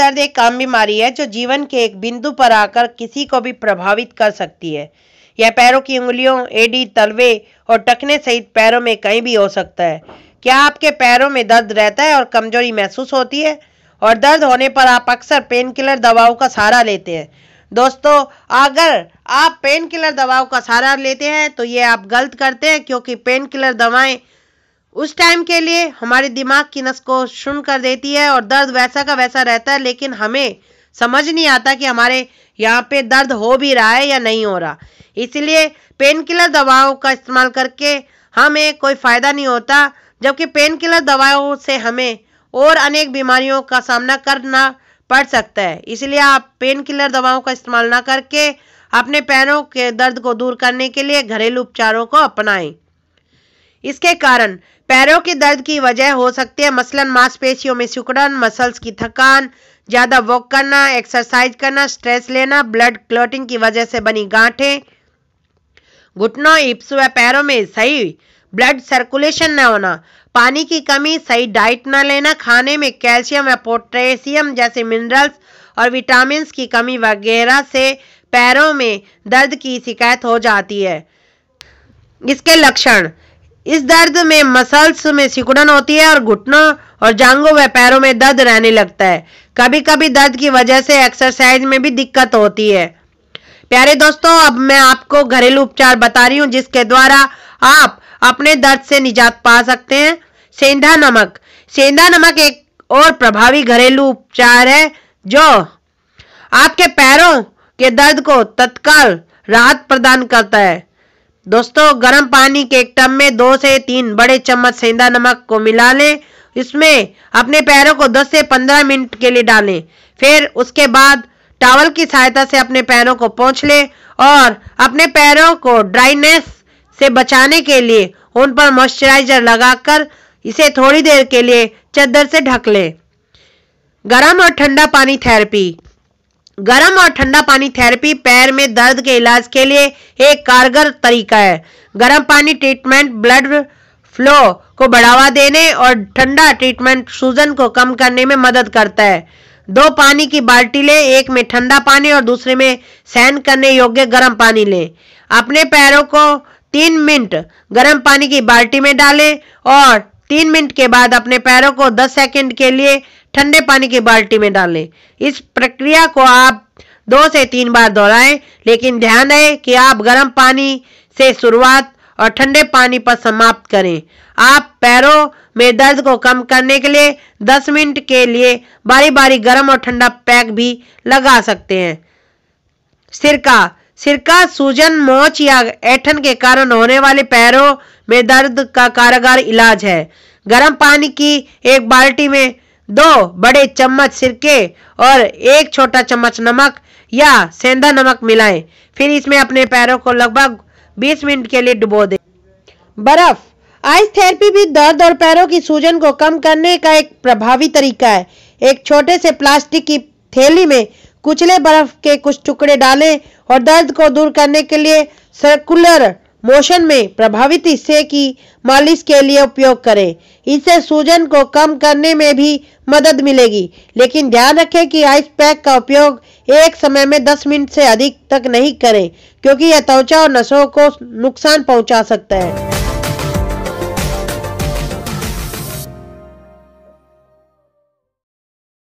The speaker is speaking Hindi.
दर्द एक आम बीमारी है जो जीवन के एक बिंदु पर आकर किसी को भी प्रभावित कर सकती है यह पैरों की उंगलियों एडी तलवे और टखने सहित पैरों में कहीं भी हो सकता है क्या आपके पैरों में दर्द रहता है और कमजोरी महसूस होती है और दर्द होने पर आप अक्सर पेन किलर दवाओं का सहारा लेते हैं दोस्तों अगर आप पेन किलर दवाओं का सहारा लेते हैं तो ये आप गलत करते हैं क्योंकि पेन किलर दवाएं उस टाइम के लिए हमारे दिमाग की नस को सुन कर देती है और दर्द वैसा का वैसा रहता है लेकिन हमें समझ नहीं आता कि हमारे यहाँ पे दर्द हो भी रहा है या नहीं हो रहा इसीलिए पेन किलर दवाओं का इस्तेमाल करके हमें कोई फ़ायदा नहीं होता जबकि पेन किलर दवाओं से हमें और अनेक बीमारियों का सामना करना पड़ सकता है इसलिए आप पेन किलर दवाओं का इस्तेमाल ना करके अपने पैरों के दर्द को दूर करने के लिए घरेलू उपचारों को अपनाएं इसके कारण पैरों के दर्द की वजह हो सकती है मसलन मांसपेशियों में सिकुड़न मसल्स की थकान ज़्यादा वॉक करना एक्सरसाइज करना स्ट्रेस लेना ब्लड क्लोटिंग की वजह से बनी गांठें घुटनों इप्स व पैरों में सही ब्लड सर्कुलेशन न होना पानी की कमी सही डाइट न लेना खाने में कैल्शियम व पोटेशियम जैसे मिनरल्स और विटामिन की कमी वगैरह से पैरों में दर्द की शिकायत हो जाती है इसके लक्षण इस दर्द में मसल्स में सिकुड़न होती है और घुटनों और जांघों व पैरों में दर्द रहने लगता है कभी कभी दर्द की वजह से एक्सरसाइज में भी दिक्कत होती है प्यारे दोस्तों अब मैं आपको घरेलू उपचार बता रही हूँ जिसके द्वारा आप अपने दर्द से निजात पा सकते हैं सेंधा नमक सेंधा नमक एक और प्रभावी घरेलू उपचार है जो आपके पैरों के दर्द को तत्काल राहत प्रदान करता है दोस्तों गर्म पानी के एक टब में दो से तीन बड़े चम्मच सेंधा नमक को मिला लें इसमें अपने पैरों को 10 से 15 मिनट के लिए डालें फिर उसके बाद टावल की सहायता से अपने पैरों को पहुँच लें और अपने पैरों को ड्राइनेस से बचाने के लिए उन पर मॉइस्चराइजर लगाकर इसे थोड़ी देर के लिए चद्दर से ढक लें गर्म और ठंडा पानी थेरेपी गर्म और ठंडा पानी थेरेपी पैर में दर्द के इलाज के लिए एक कारगर तरीका है गर्म पानी ट्रीटमेंट ब्लड फ्लो को बढ़ावा देने और ठंडा ट्रीटमेंट सूजन को कम करने में मदद करता है दो पानी की बाल्टी लें एक में ठंडा पानी और दूसरे में सहन करने योग्य गर्म पानी लें अपने पैरों को तीन मिनट गर्म पानी की बाल्टी में डालें और तीन मिनट के बाद अपने पैरों को दस सेकेंड के लिए ठंडे पानी की बाल्टी में डालें इस प्रक्रिया को आप दो से तीन बार दोहराएं लेकिन ध्यान रहे कि आप गर्म पानी से शुरुआत और ठंडे पानी पर समाप्त करें आप पैरों में दर्द को कम करने के लिए 10 मिनट के लिए बारी बारी गर्म और ठंडा पैक भी लगा सकते हैं सिरका सिरका सूजन मोच या ऐठन के कारण होने वाले पैरों में दर्द का कारगर इलाज है गर्म पानी की एक बाल्टी में दो बड़े चम्मच सिरके और एक छोटा चम्मच नमक या सेंधा नमक मिलाएं फिर इसमें अपने पैरों को लगभग 20 मिनट के लिए डुबो दें बर्फ आइस थेरेपी भी दर्द और पैरों की सूजन को कम करने का एक प्रभावी तरीका है एक छोटे से प्लास्टिक की थैली में कुचले बर्फ के कुछ टुकड़े डालें और दर्द को दूर करने के लिए सर्कुलर मोशन में प्रभावित हिस्से की मालिश के लिए उपयोग करें इससे सूजन को कम करने में भी मदद मिलेगी लेकिन ध्यान रखें कि आइस पैक का उपयोग एक समय में 10 मिनट से अधिक तक नहीं करें क्योंकि यह त्वचा और नसों को नुकसान पहुंचा सकता है